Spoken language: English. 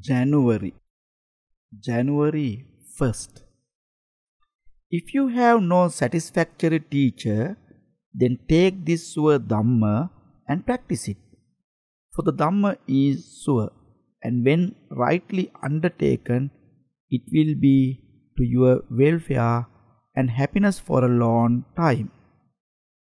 January January 1st If you have no satisfactory teacher then take this Sua Dhamma and practice it for the Dhamma is Sua and when rightly undertaken it will be to your welfare and happiness for a long time